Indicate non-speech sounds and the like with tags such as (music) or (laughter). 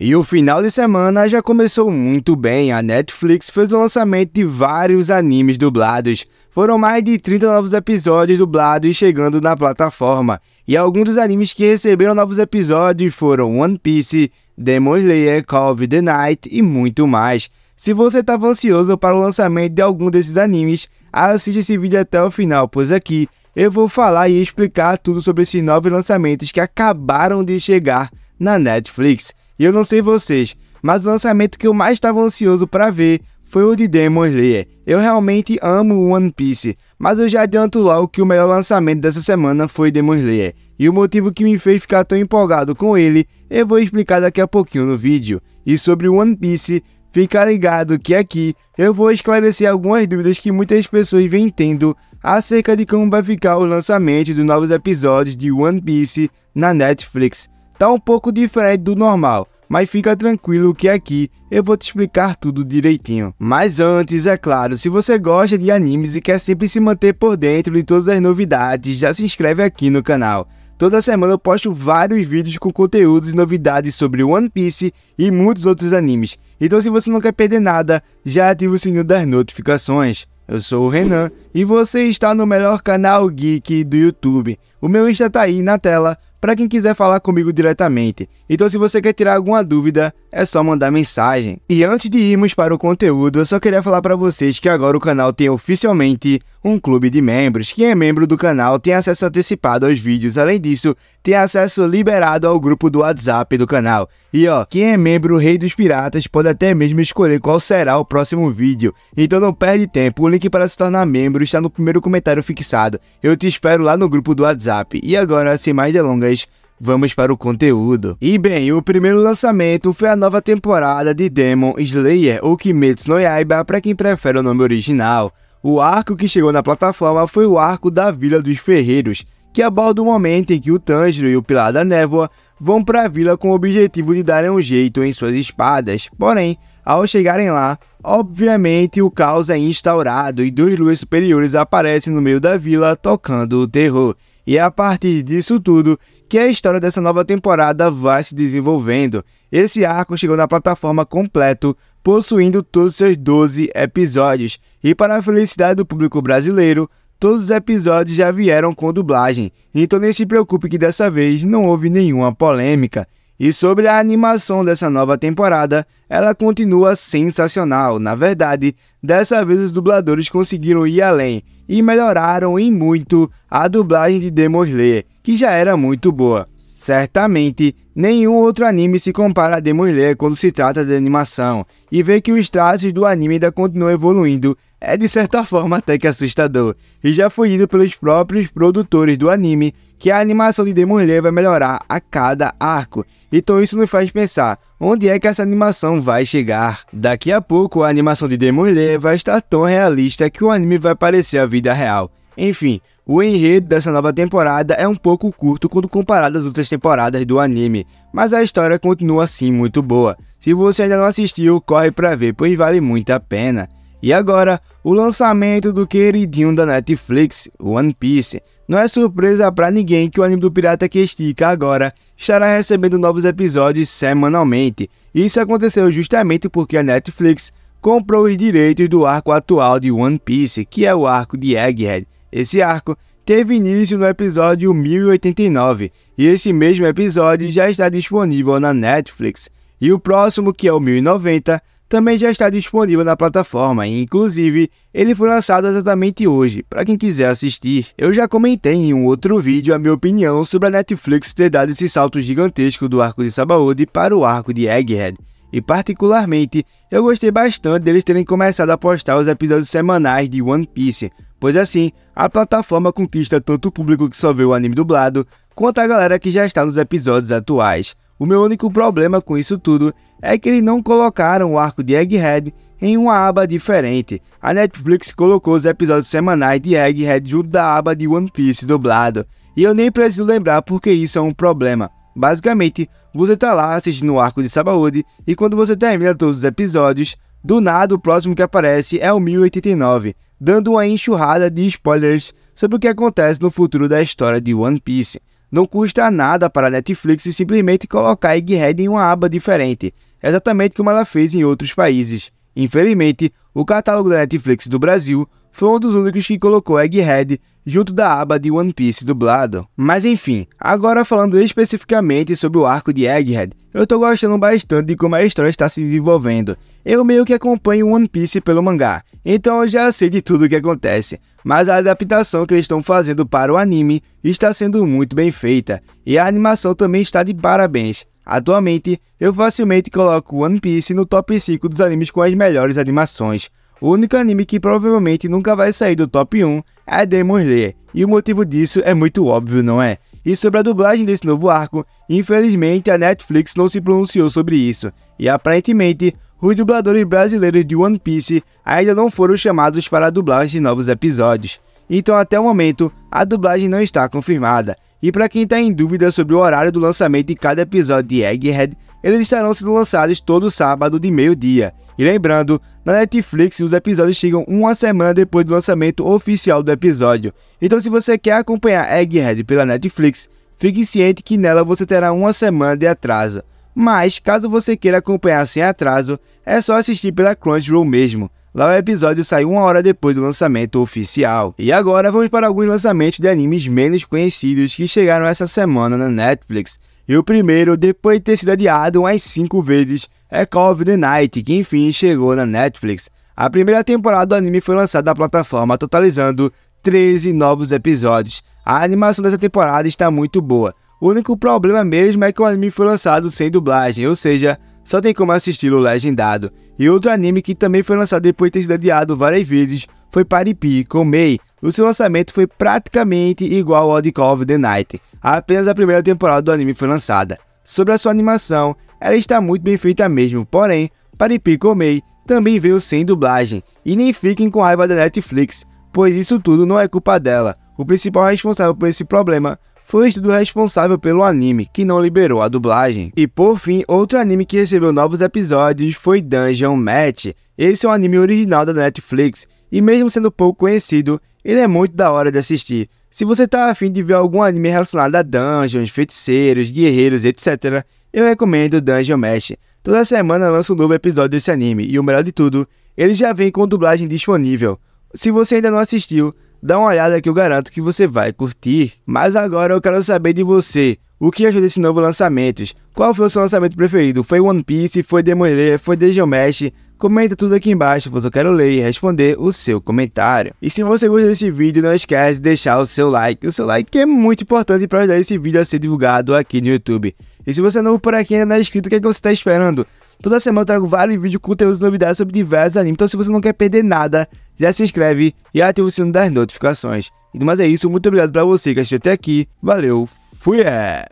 E o final de semana já começou muito bem. A Netflix fez o lançamento de vários animes dublados. Foram mais de 30 novos episódios dublados chegando na plataforma. E alguns dos animes que receberam novos episódios foram One Piece, Demon Slayer, Call of the Night e muito mais. Se você estava ansioso para o lançamento de algum desses animes, assista esse vídeo até o final, pois aqui eu vou falar e explicar tudo sobre esses novos lançamentos que acabaram de chegar na Netflix. E eu não sei vocês, mas o lançamento que eu mais estava ansioso para ver foi o de Demon Slayer. Eu realmente amo One Piece, mas eu já adianto logo que o melhor lançamento dessa semana foi Demon Slayer. E o motivo que me fez ficar tão empolgado com ele, eu vou explicar daqui a pouquinho no vídeo. E sobre One Piece, fica ligado que aqui eu vou esclarecer algumas dúvidas que muitas pessoas vêm tendo acerca de como vai ficar o lançamento dos novos episódios de One Piece na Netflix. Tá um pouco diferente do normal, mas fica tranquilo que aqui eu vou te explicar tudo direitinho. Mas antes, é claro, se você gosta de animes e quer sempre se manter por dentro de todas as novidades, já se inscreve aqui no canal. Toda semana eu posto vários vídeos com conteúdos e novidades sobre One Piece e muitos outros animes. Então se você não quer perder nada, já ativa o sininho das notificações. Eu sou o Renan e você está no melhor canal geek do YouTube. O meu Insta tá aí na tela para quem quiser falar comigo diretamente. Então, se você quer tirar alguma dúvida, é só mandar mensagem. E antes de irmos para o conteúdo, eu só queria falar para vocês que agora o canal tem oficialmente um clube de membros. Quem é membro do canal tem acesso antecipado aos vídeos. Além disso, tem acesso liberado ao grupo do WhatsApp do canal. E ó, quem é membro Rei dos Piratas pode até mesmo escolher qual será o próximo vídeo. Então não perde tempo, o link para se tornar membro está no primeiro comentário fixado. Eu te espero lá no grupo do WhatsApp. E agora, sem mais delongas, vamos para o conteúdo. E bem, o primeiro lançamento foi a nova temporada de Demon Slayer ou Kimetsu no Yaiba para quem prefere o nome original. O arco que chegou na plataforma foi o arco da Vila dos Ferreiros, que aborda o momento em que o Tanjiro e o Pilar da Névoa vão para a vila com o objetivo de darem um jeito em suas espadas. Porém, ao chegarem lá, obviamente o caos é instaurado e duas luas superiores aparecem no meio da vila tocando o terror. E é a partir disso tudo que a história dessa nova temporada vai se desenvolvendo. Esse arco chegou na plataforma completo, possuindo todos seus 12 episódios. E para a felicidade do público brasileiro, todos os episódios já vieram com dublagem. Então nem se preocupe que dessa vez não houve nenhuma polêmica. E sobre a animação dessa nova temporada, ela continua sensacional. Na verdade, dessa vez os dubladores conseguiram ir além e melhoraram em muito a dublagem de Demon Slayer que já era muito boa. Certamente, nenhum outro anime se compara a Demon Slayer quando se trata de animação, e ver que os traços do anime ainda continuam evoluindo é de certa (laughs) forma até que assustador, e já foi dito pelos próprios produtores do anime que a animação de Demon Slayer vai melhorar a cada arco, então isso nos faz pensar onde é que essa animação vai chegar. Daqui a pouco a animação de Demon Slayer vai estar tão realista que o anime vai parecer a vida real, enfim, o enredo dessa nova temporada é um pouco curto quando comparado às outras temporadas do anime, mas a história continua assim muito boa. Se você ainda não assistiu, corre pra ver, pois vale muito a pena. E agora, o lançamento do queridinho da Netflix, One Piece. Não é surpresa para ninguém que o anime do Pirata que estica agora estará recebendo novos episódios semanalmente. Isso aconteceu justamente porque a Netflix comprou os direitos do arco atual de One Piece, que é o arco de Egghead, esse arco teve início no episódio 1089, e esse mesmo episódio já está disponível na Netflix. E o próximo, que é o 1090, também já está disponível na plataforma, e inclusive ele foi lançado exatamente hoje, para quem quiser assistir. Eu já comentei em um outro vídeo a minha opinião sobre a Netflix ter dado esse salto gigantesco do arco de Sabaody para o arco de Egghead, e particularmente eu gostei bastante deles terem começado a postar os episódios semanais de One Piece, Pois assim, a plataforma conquista tanto o público que só vê o anime dublado, quanto a galera que já está nos episódios atuais. O meu único problema com isso tudo é que eles não colocaram o arco de Egghead em uma aba diferente. A Netflix colocou os episódios semanais de Egghead junto da aba de One Piece dublado. E eu nem preciso lembrar porque isso é um problema. Basicamente, você tá lá assistindo o arco de Sabaody e quando você termina todos os episódios, do nada o próximo que aparece é o 1089 dando uma enxurrada de spoilers sobre o que acontece no futuro da história de One Piece. Não custa nada para a Netflix simplesmente colocar Egghead em uma aba diferente, exatamente como ela fez em outros países. Infelizmente, o catálogo da Netflix do Brasil foi um dos únicos que colocou Egghead junto da aba de One Piece dublado. Mas enfim, agora falando especificamente sobre o arco de Egghead, eu tô gostando bastante de como a história está se desenvolvendo. Eu meio que acompanho One Piece pelo mangá, então eu já sei de tudo o que acontece. Mas a adaptação que eles estão fazendo para o anime está sendo muito bem feita, e a animação também está de parabéns. Atualmente, eu facilmente coloco One Piece no top 5 dos animes com as melhores animações. O único anime que provavelmente nunca vai sair do top 1 é Demon Slayer, e o motivo disso é muito óbvio, não é? E sobre a dublagem desse novo arco, infelizmente a Netflix não se pronunciou sobre isso, e aparentemente os dubladores brasileiros de One Piece ainda não foram chamados para a dublagem de novos episódios. Então, até o momento, a dublagem não está confirmada. E para quem está em dúvida sobre o horário do lançamento de cada episódio de Egghead, eles estarão sendo lançados todo sábado de meio-dia. E lembrando, na Netflix os episódios chegam uma semana depois do lançamento oficial do episódio. Então se você quer acompanhar Egghead pela Netflix, fique ciente que nela você terá uma semana de atraso. Mas caso você queira acompanhar sem atraso, é só assistir pela Crunchyroll mesmo. Lá o episódio saiu uma hora depois do lançamento oficial. E agora vamos para alguns lançamentos de animes menos conhecidos que chegaram essa semana na Netflix. E o primeiro, depois de ter sido adiado umas 5 vezes, é Call of the Night, que enfim chegou na Netflix. A primeira temporada do anime foi lançada na plataforma, totalizando 13 novos episódios. A animação dessa temporada está muito boa. O único problema mesmo é que o anime foi lançado sem dublagem, ou seja, só tem como assistir o legendado. E outro anime que também foi lançado depois de ter sido adiado várias vezes foi Paripi com Mei. O seu lançamento foi praticamente igual ao de Call of the Night. Apenas a primeira temporada do anime foi lançada. Sobre a sua animação, ela está muito bem feita mesmo, porém, Paripi com Mei também veio sem dublagem. E nem fiquem com raiva da Netflix, pois isso tudo não é culpa dela. O principal responsável por esse problema foi o estudo responsável pelo anime, que não liberou a dublagem. E por fim, outro anime que recebeu novos episódios foi Dungeon Match. Esse é um anime original da Netflix, e mesmo sendo pouco conhecido, ele é muito da hora de assistir. Se você tá afim de ver algum anime relacionado a dungeons, feiticeiros, guerreiros, etc., eu recomendo Dungeon Match. Toda semana lança um novo episódio desse anime, e o melhor de tudo, ele já vem com dublagem disponível. Se você ainda não assistiu, dá uma olhada que eu garanto que você vai curtir. Mas agora eu quero saber de você. O que achou desse novo lançamento? Qual foi o seu lançamento preferido? Foi One Piece? Foi Demon Slayer? Foi Dungeon Mesh? Comenta tudo aqui embaixo, pois eu quero ler e responder o seu comentário. E se você gostou desse vídeo, não esquece de deixar o seu like. O seu like é muito importante para ajudar esse vídeo a ser divulgado aqui no YouTube. E se você é novo por aqui e ainda não é inscrito, o que, é que você está esperando? Toda semana eu trago vários vídeos, conteúdos e novidades sobre diversos animes, então se você não quer perder nada, já se inscreve e ativa o sino das notificações. Mas é isso, muito obrigado para você que assistiu até aqui, valeu, fui! É.